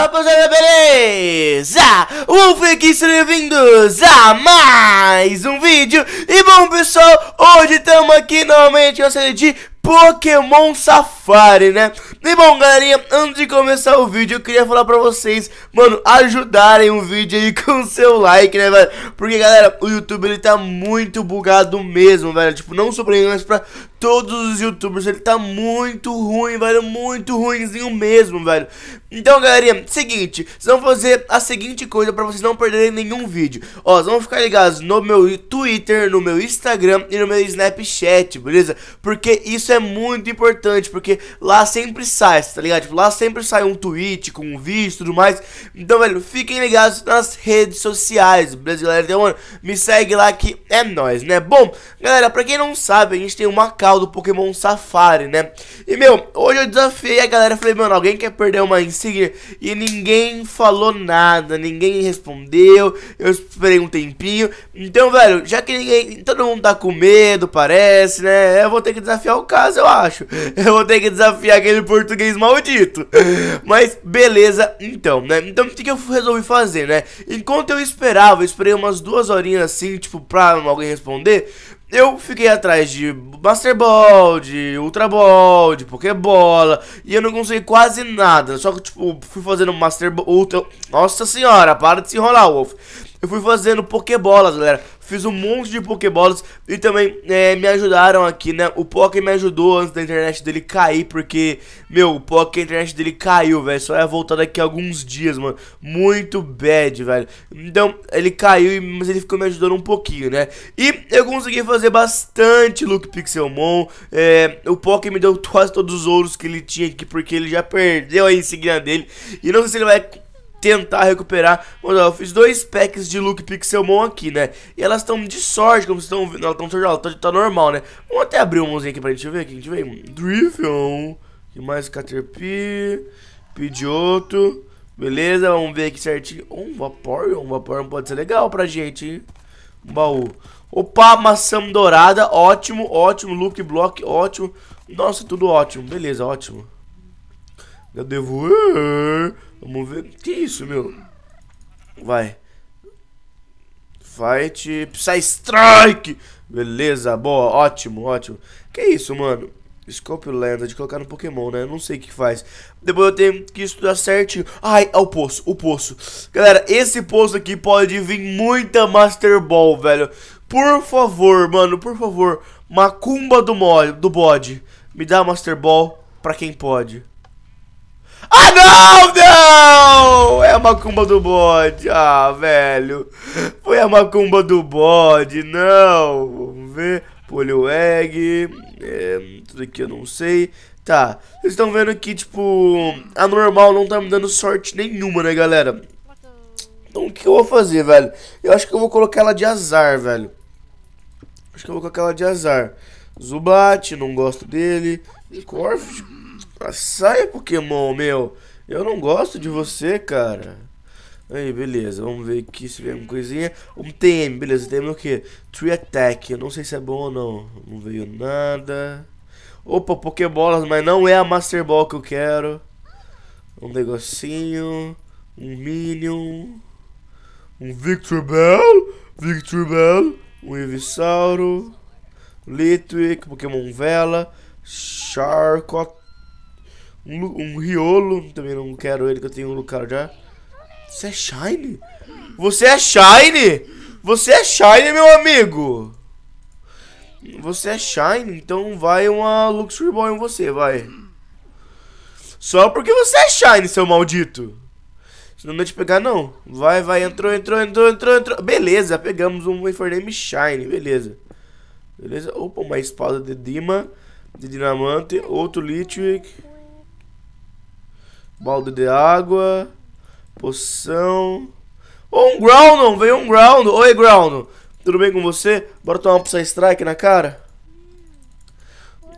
rapaziada, beleza? Wolf aqui, sejam bem-vindos a mais um vídeo E bom pessoal, hoje estamos aqui novamente com a série de Pokémon Safari, né? E bom, galerinha, antes de começar o vídeo, eu queria falar pra vocês, mano, ajudarem o vídeo aí com seu like, né, velho? Porque, galera, o YouTube, ele tá muito bugado mesmo, velho. Tipo, não sobre pra mas pra todos os youtubers. Ele tá muito ruim, velho. Muito ruimzinho mesmo, velho. Então, galerinha, seguinte. Vocês vão fazer a seguinte coisa pra vocês não perderem nenhum vídeo. Ó, vocês vão ficar ligados no meu Twitter, no meu Instagram e no meu Snapchat, beleza? Porque isso é muito importante, porque lá sempre sai, tá ligado? Tipo, lá sempre sai um tweet com um vídeo e tudo mais. Então, velho, fiquem ligados nas redes sociais, beleza, galera? Então, mano, me segue lá que é nóis, né? Bom, galera, pra quem não sabe, a gente tem uma casa do Pokémon Safari, né? E, meu, hoje eu desafiei a galera, falei, mano, alguém quer perder uma insígnia? E ninguém falou nada, ninguém respondeu, eu esperei um tempinho. Então, velho, já que ninguém, todo mundo tá com medo, parece, né? Eu vou ter que desafiar o caso, eu acho. Eu vou ter que desafiar aquele português maldito. Mas, beleza, então, né? Então, o que, que eu resolvi fazer, né? Enquanto eu esperava, eu esperei umas duas horinhas assim, tipo, pra alguém responder eu fiquei atrás de Master Ball, de Ultra Ball, de Pokébola, e eu não consegui quase nada. Só que, tipo, fui fazendo Master Ball, Ultra... Nossa senhora, para de se enrolar, Wolf eu fui fazendo pokebolas, galera. Fiz um monte de pokebolas e também é, me ajudaram aqui, né? O Poké me ajudou antes da internet dele cair, porque, meu, o Poké, a internet dele caiu, velho. Só ia é voltar daqui a alguns dias, mano. Muito bad, velho. Então, ele caiu, mas ele ficou me ajudando um pouquinho, né? E eu consegui fazer bastante Look Pixelmon. É, o Poké me deu quase todos os ouros que ele tinha aqui, porque ele já perdeu a insignia dele. E não sei se ele vai tentar recuperar. eu fiz dois packs de look Pixelmon aqui, né? E elas estão de sorte, como vocês estão vendo. Elas estão de sorte, tá, normal, né? Vamos até abrir um aqui pra gente ver. Aqui, a gente vê. Drifion. que mais? Caterpie. Pidgeotto. Beleza, vamos ver aqui certinho. um Vaporeon. Um Vaporeon pode ser legal pra gente, hein? Um baú. Opa, maçã dourada. Ótimo, ótimo. Look block, ótimo. Nossa, tudo ótimo. Beleza, ótimo. Eu devo. Ah, vamos ver. Que isso, meu? Vai. Fight. Psy Strike! Beleza, boa, ótimo, ótimo. Que isso, mano? Scope de colocar no Pokémon, né? não sei o que faz. Depois eu tenho que estudar certinho. Ai, é o poço, o poço. Galera, esse poço aqui pode vir muita Master Ball, velho. Por favor, mano, por favor. Macumba do, mod, do bode. Me dá Master Ball pra quem pode. Ah, não, não! É a macumba do bode. Ah, velho. Foi a macumba do bode, não. Vamos ver. Polio egg. É, tudo aqui eu não sei. Tá. Vocês estão vendo que, tipo, a normal não tá me dando sorte nenhuma, né, galera? Então o que eu vou fazer, velho? Eu acho que eu vou colocar ela de azar, velho. Acho que eu vou colocar ela de azar. Zubat, não gosto dele. Corf, saia, Pokémon, meu. Eu não gosto de você, cara. Aí, beleza. Vamos ver aqui se vem alguma coisinha. Um TM, beleza. TM é o quê? Tree Attack. Eu não sei se é bom ou não. Não veio nada. Opa, Pokébolas, mas não é a Master Ball que eu quero. Um negocinho. Um Minion. Um Victor Bell. Victor Bell. Um Ivisauro. Litwick. Pokémon Vela. Charcot um Riolo, também não quero ele que eu tenho um Lucario já. Você é Shine? Você é Shine? Você é Shine, meu amigo! Você é Shine, então vai uma Luxury Ball em você, vai. Só porque você é Shine, seu maldito. Senão não vai te pegar, não. Vai, vai, entrou, entrou, entrou, entrou, entrou. Beleza, pegamos um Infername Shine, beleza. Beleza, opa, uma espada de Dima, de Dinamante, outro Litwick. Balde de água. Poção. Oh, um ground! Veio um ground! Oi, ground Tudo bem com você? Bora tomar um Psy Strike na cara?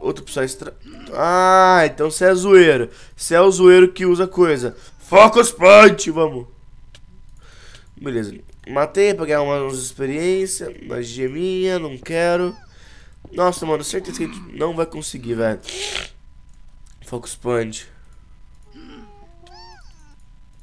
Outro Psy Strike. Ah, então você é zoeiro. Você é o zoeiro que usa coisa. Focus Punch! Vamos! Beleza. Matei pra ganhar umas experiência. Mas geminha, não quero. Nossa, mano, certeza que a gente não vai conseguir, velho. Focus Punch.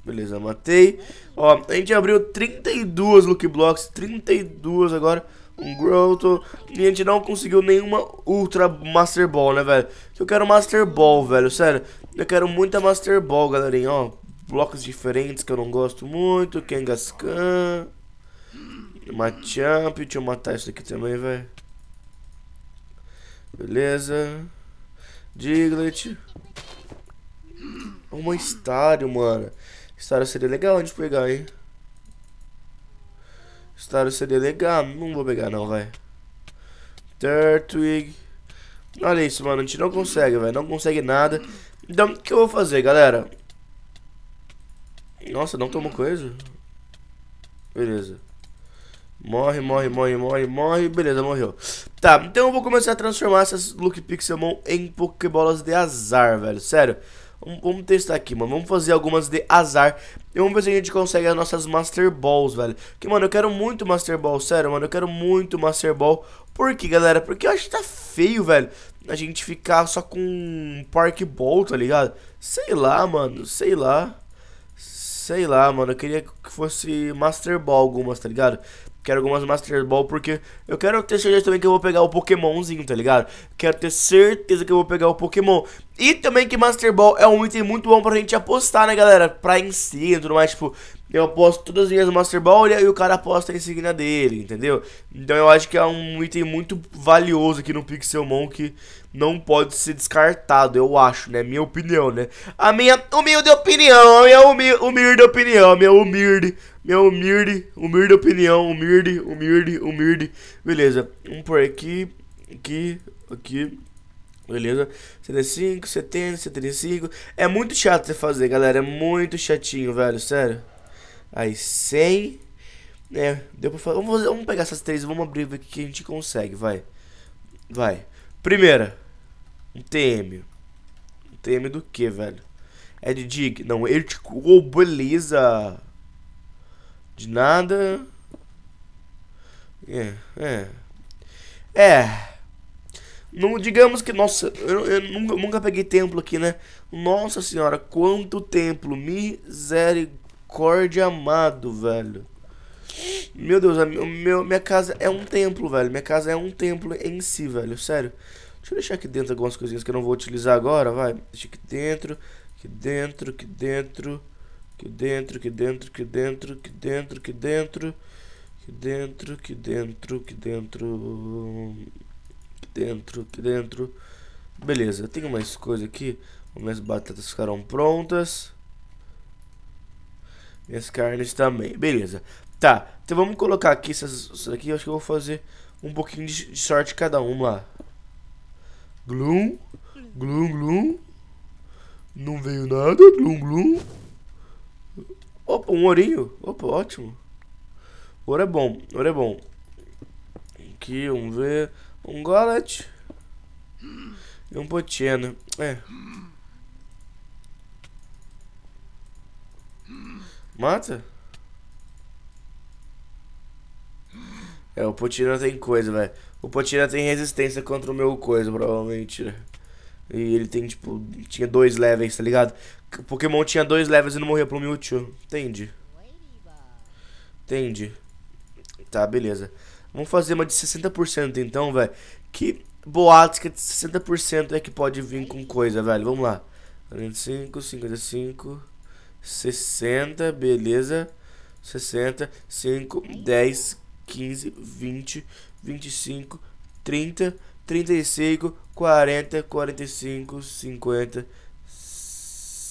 Beleza, matei. Ó, a gente abriu 32 look Blocks, 32 agora. Um Grotto. E a gente não conseguiu nenhuma Ultra Master Ball, né, velho? Eu quero Master Ball, velho, sério. Eu quero muita Master Ball, galerinha, ó. Blocos diferentes que eu não gosto muito. Kangaskhan. Machamp. Deixa eu matar isso aqui também, velho. Beleza. Diglett. Uma estádio, mano. Star seria legal de pegar, hein? Star seria legal. Não vou pegar, não, vai. Turtwig. Olha isso, mano. A gente não consegue, velho. Não consegue nada. Então, o que eu vou fazer, galera? Nossa, não tomou coisa? Beleza. Morre, morre, morre, morre, morre. Beleza, morreu. Tá, então eu vou começar a transformar essas Look Pixelmon em Pokébolas de azar, velho. Sério. Vamos testar aqui, mano. Vamos fazer algumas de azar. E vamos ver se a gente consegue as nossas Master Balls, velho. Que, mano, eu quero muito Master Ball. Sério, mano, eu quero muito Master Ball. Por quê, galera? Porque eu acho que tá feio, velho. A gente ficar só com Park Ball, tá ligado? Sei lá, mano. Sei lá. Sei lá, mano. Eu queria que fosse Master Ball algumas, tá ligado? Quero algumas Master Ball porque eu quero ter certeza também que eu vou pegar o Pokémonzinho, tá ligado? Quero ter certeza que eu vou pegar o Pokémon. E também que Master Ball é um item muito bom pra gente apostar, né, galera? Pra insígnia e tudo mais, tipo... Eu aposto todas as minhas Master Ball e o cara aposta a insígnia dele, entendeu? Então eu acho que é um item muito valioso aqui no Pixelmon que não pode ser descartado, eu acho, né? Minha opinião, né? A minha humilde opinião, a minha humilde opinião, a minha humilde meu humilde, humilde opinião, humilde, humilde, humilde. Beleza, um por aqui, aqui, aqui. Beleza? 75, 70, 75. É muito chato você fazer, galera. É muito chatinho, velho. Sério. Aí, 100. É, né, deu pra fazer. Vamos, fazer, vamos pegar essas três. Vamos abrir aqui que a gente consegue. Vai. Vai. Primeira. Um TM. Um TM do que, velho? É de Dig? Não, ele. Oh, beleza. De nada. É, é. É. Não digamos que, nossa, eu, eu, nunca, nunca peguei templo aqui, né? Nossa senhora, quanto templo! Misericórdia amado, velho. Meu Deus, meu, minha casa é um templo, velho. Minha casa é um templo em si, velho. Sério. Deixa eu deixar aqui dentro algumas coisinhas que eu não vou utilizar agora, vai. Deixa aqui dentro, aqui dentro, aqui dentro. Aqui dentro, aqui dentro, aqui dentro, aqui dentro, aqui dentro. Aqui dentro, aqui dentro, aqui dentro. Aqui dentro, aqui dentro. Beleza, tem mais coisa aqui. Minhas batatas ficaram prontas. Minhas carnes também. Beleza. Tá, então vamos colocar aqui essas, essas aqui. Eu acho que eu vou fazer um pouquinho de, de sorte cada uma lá. Glum, glum, glum. Não veio nada, glum, glum um ourinho? Opa, ótimo. Ouro é bom, ouro é bom. Aqui, vamos ver. Um Gollet. E um Potiena. Né? É. Mata? É, o Potiena tem coisa, velho. O Potiena tem resistência contra o meu coisa, provavelmente, né? E ele tem, tipo, tinha dois levels, tá ligado? Pokémon tinha dois levels e não morria pro Mewtwo. Entendi. Entendi. Tá, beleza. Vamos fazer uma de 60% então, velho. Que boatos que é de 60% é que pode vir com coisa, velho. Vamos lá. 45, 55, 60, beleza. 60, 5, 10, 15, 20, 25, 30, 35, 40, 45, 50...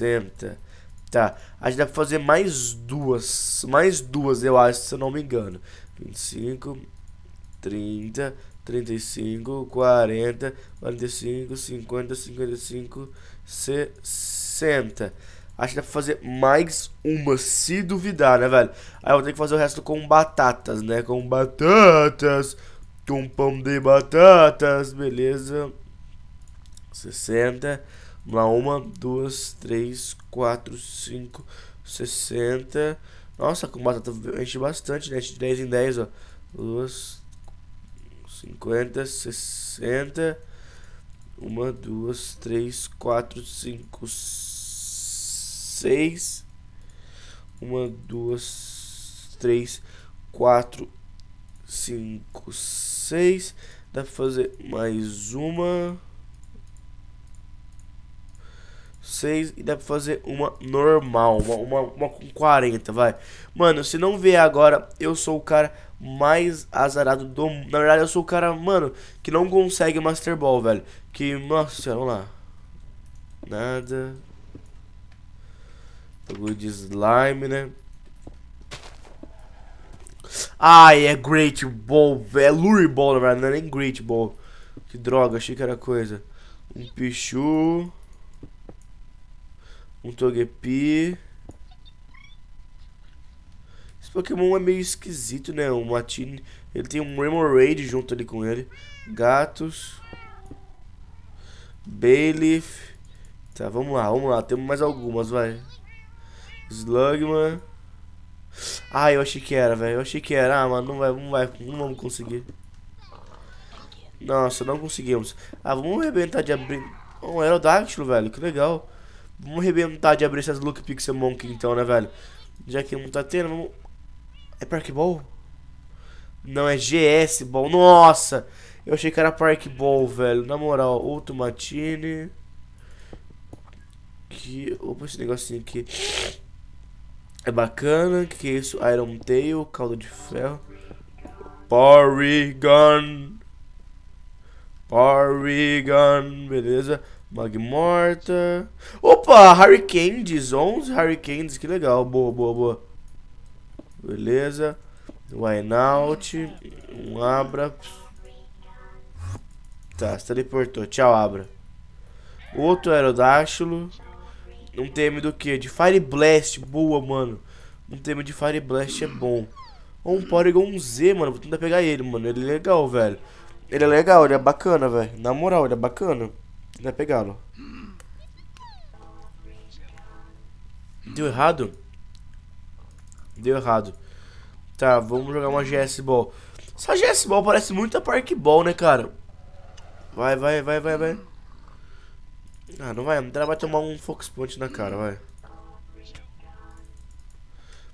60. Tá, a gente dá pra fazer mais duas, mais duas, eu acho, se eu não me engano. 25, 30, 35, 40, 45, 50, 55, 60. Acho que dá pra fazer mais uma, se duvidar, né, velho? Aí eu vou ter que fazer o resto com batatas, né? Com batatas, com pão de batatas, beleza. 60. Vamos lá, uma, duas, três, quatro, cinco, sessenta. Nossa, com batata enche bastante, né? De 10 em 10, ó. Duas, cinquenta, sessenta. Uma, duas, três, quatro, cinco, seis. Uma, duas, três, quatro, cinco, seis. Dá pra fazer mais uma. 6 e dá pra fazer uma normal, uma, uma, uma com 40, vai. Mano, se não vier agora, eu sou o cara mais azarado do mundo. Na verdade, eu sou o cara, mano, que não consegue Master Ball, velho. Que, nossa vamos lá. Nada. Bagulho de slime, né? Ai, é Great Ball, é Lure Ball, na verdade, não é nem Great Ball. Que droga, achei que era coisa. Um pichu. Um Togepi. Esse Pokémon é meio esquisito, né? O Matine. Ele tem um Remoraid junto ali com ele. Gatos. Bailiff. Tá, vamos lá, vamos lá. Temos mais algumas, vai. Slugman. Ah, eu achei que era, velho. Eu achei que era. Ah, mano, não vai, não vai. Não vamos conseguir. Nossa, não conseguimos. Ah, vamos arrebentar de abrir. Um oh, velho. Que legal. Vamos arrebentar de abrir essas Look Pixel Monkey então, né, velho? Já que não tá tendo, vamos... É Park Ball? Não, é GS Ball. Nossa! Eu achei que era Park Ball, velho. Na moral, outro Matine. Que... Opa, esse negocinho aqui. É bacana. Que que é isso? Iron Tail, caldo de ferro. Porygon. Porygon, beleza. Bug morta. Opa, Harry Candies, 11 Harry Candies, que legal. Boa, boa, boa. Beleza. Wine out. Um Abra. Tá, se teleportou. Tchau, Abra. Outro Aerodáctilo. Um TM do que? De Fire Blast. Boa, mano. Um TM de Fire Blast é bom. Ou um Porygon Z, mano. Vou tentar pegar ele, mano. Ele é legal, velho. Ele é legal, ele é bacana, velho. Na moral, ele é bacana né, pegá-lo. Deu errado? Deu errado. Tá, vamos jogar uma GS Ball. Essa GS Ball parece muito a Park Ball, né, cara? Vai, vai, vai, vai, vai. Ah, não vai. Ela vai tomar um Fox Punch na cara, vai.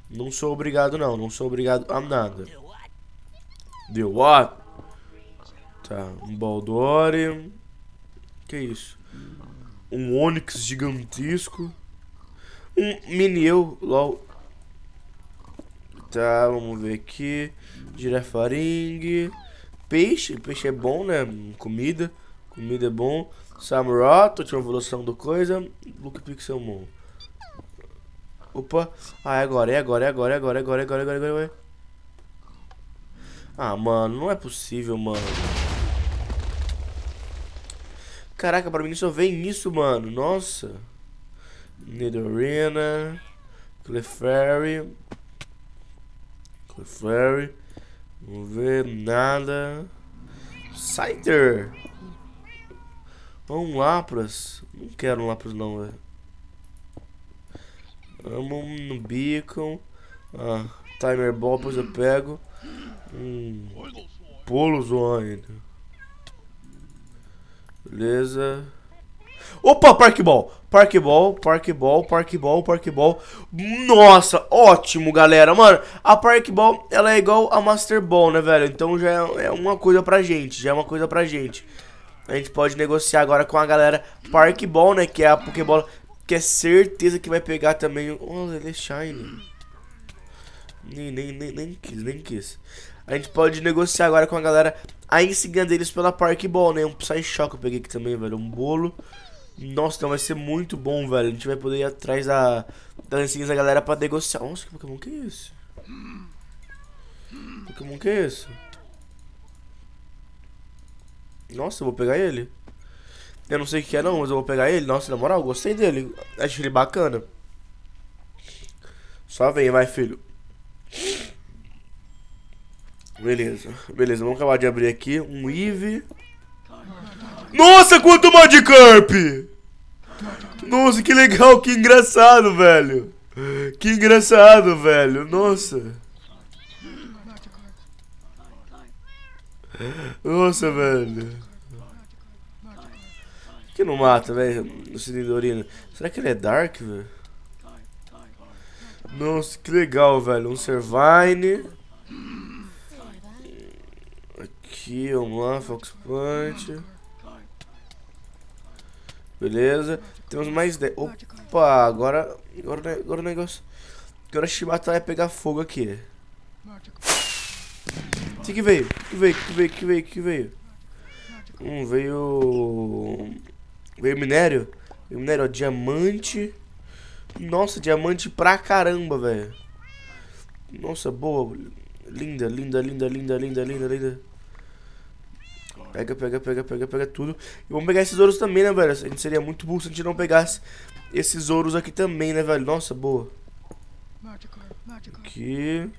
Não sou obrigado, não. Não sou obrigado a nada. Deu what? Tá, um Baldori. Que isso? Um Onix gigantesco. Um mini eu, lol. Tá, vamos ver aqui. Girafaring. Peixe, peixe é bom, né? Comida. Comida é bom. Samurott, última evolução do coisa. Look Pixelmon. Opa. Ah, é, é agora, é agora, é agora, é agora, é agora, é agora, é agora, é agora. Ah, mano, não é possível, mano. Caraca, pra mim só vem isso, mano. Nossa. Nidorina. Clefairy. Clefairy. Não vê nada. Cider. Um Lapras. Não quero um Lapras não, velho. Amo um Beacon. Ah, Timer Ball, depois eu pego. Um... Polo Zone. Beleza. Opa, park park park ball ball ball park ball park ball Nossa, ótimo, galera. Mano, a ball ela é igual a Master Ball, né, velho? Então já é, é uma coisa pra gente, já é uma coisa pra gente. A gente pode negociar agora com a galera park ball né, que é a Pokébola, que é certeza que vai pegar também... Oh, ele é Shiny. Nem, nem, nem, nem quis, nem quis. A gente pode negociar agora com a galera Aí em seguida eles pela Park Ball, né? Um Psy-Shock eu peguei aqui também, velho. Um bolo. Nossa, então vai ser muito bom, velho. A gente vai poder ir atrás da, dancinha da galera pra negociar. Nossa, que Pokémon que é esse? Pokémon que é esse? Nossa, eu vou pegar ele. Eu não sei o que é não, mas eu vou pegar ele. Nossa, na moral, gostei dele. Achei ele bacana. Só vem, vai, filho. Beleza, beleza. Vamos acabar de abrir aqui. Um Eve. Nossa, quanto Magikarp! Nossa, que legal, que engraçado, velho. Que engraçado, velho. Nossa. Nossa, velho. que não mata, velho? Né, o Cidendorino. Será que ele é Dark, velho? Nossa, que legal, velho. Um Servine aqui, vamos lá, plant Beleza, temos mais 10. Opa, agora, agora, agora o negócio. Agora a chibata vai pegar fogo aqui. O que, que veio? que veio? que veio? que veio? que veio? Hum, veio. Veio minério? Veio minério, ó, diamante. Nossa, diamante pra caramba, velho. Nossa, boa. Linda, linda, linda, linda, linda, linda, linda. Pega, pega, pega, pega, pega tudo. E vamos pegar esses ouros também, né, velho? A gente seria muito burro se a gente não pegasse esses ouros aqui também, né, velho? Nossa, boa. Aqui.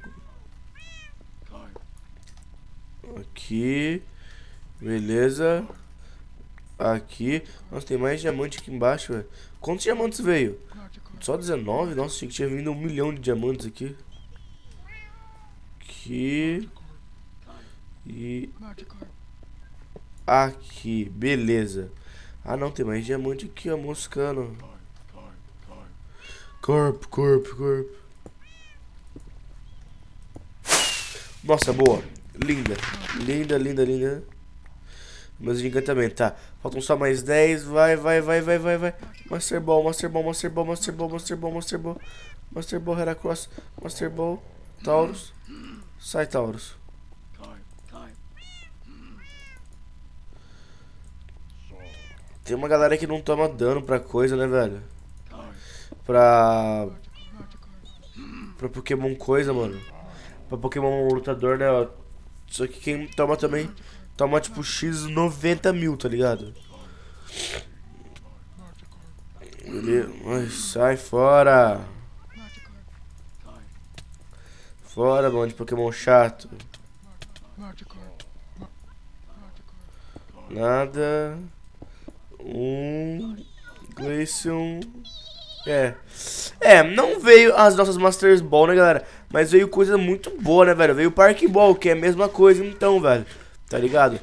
Aqui. Beleza. Aqui. Nossa, tem mais diamante aqui embaixo, velho. Quantos diamantes veio? Só 19? Nossa, tinha que tinha vindo um milhão de diamantes aqui. Aqui. E aqui, beleza. Ah, não, tem mais diamante aqui, ó, moscando. Corpo, corpo, corpo. Nossa, boa. Linda. Linda, linda, linda. Mas encantamento, tá. Faltam só mais 10. Vai, vai, vai, vai, vai, vai. Master Ball, Master Ball, Master Ball, Master Ball, Master Ball, Master Ball. Master Ball, Heracross, Master Ball, Taurus. Sai, Taurus. Tem uma galera que não toma dano pra coisa, né, velho? Pra. Pra Pokémon coisa, mano. Pra Pokémon lutador, né? Só que quem toma também. Toma tipo X 90 mil, tá ligado? Ai, sai fora! Fora, mano, de Pokémon chato. Nada. Um. Glacium. É. É, não veio as nossas Masters Ball, né, galera? Mas veio coisa muito boa, né, velho? Veio Park Ball, que é a mesma coisa, então, velho. Tá ligado?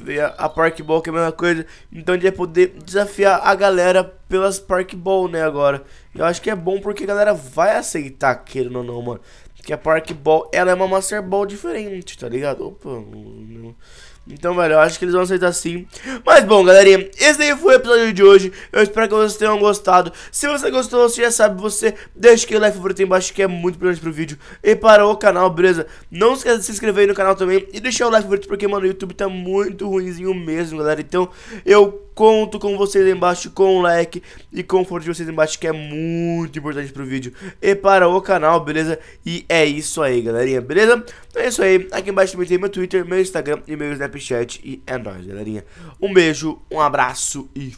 Veio a Park Ball, que é a mesma coisa. Então a gente vai poder desafiar a galera pelas Park Ball, né, agora. Eu acho que é bom porque a galera vai aceitar, querendo não, não, mano. que a Park Ball, ela é uma Master Ball diferente, tá ligado? Opa, não... Então, velho, eu acho que eles vão aceitar sim. Mas bom, galerinha, esse daí foi o episódio de hoje. Eu espero que vocês tenham gostado. Se você gostou, você já sabe, você deixa aquele like favorito aí embaixo, que é muito importante pro vídeo. E para o canal, beleza? Não esqueça de se inscrever aí no canal também e deixar o like favorito, porque, mano, o YouTube tá muito ruimzinho mesmo, galera. Então, eu conto com vocês aí embaixo, com o like e com o de vocês aí embaixo, que é muito importante pro vídeo. E para o canal, beleza? E é isso aí, galerinha, beleza? Então é isso aí. Aqui embaixo também tem meu Twitter, meu Instagram e meu Snapchat Superchat. E é nóis, galerinha. Um beijo, um abraço e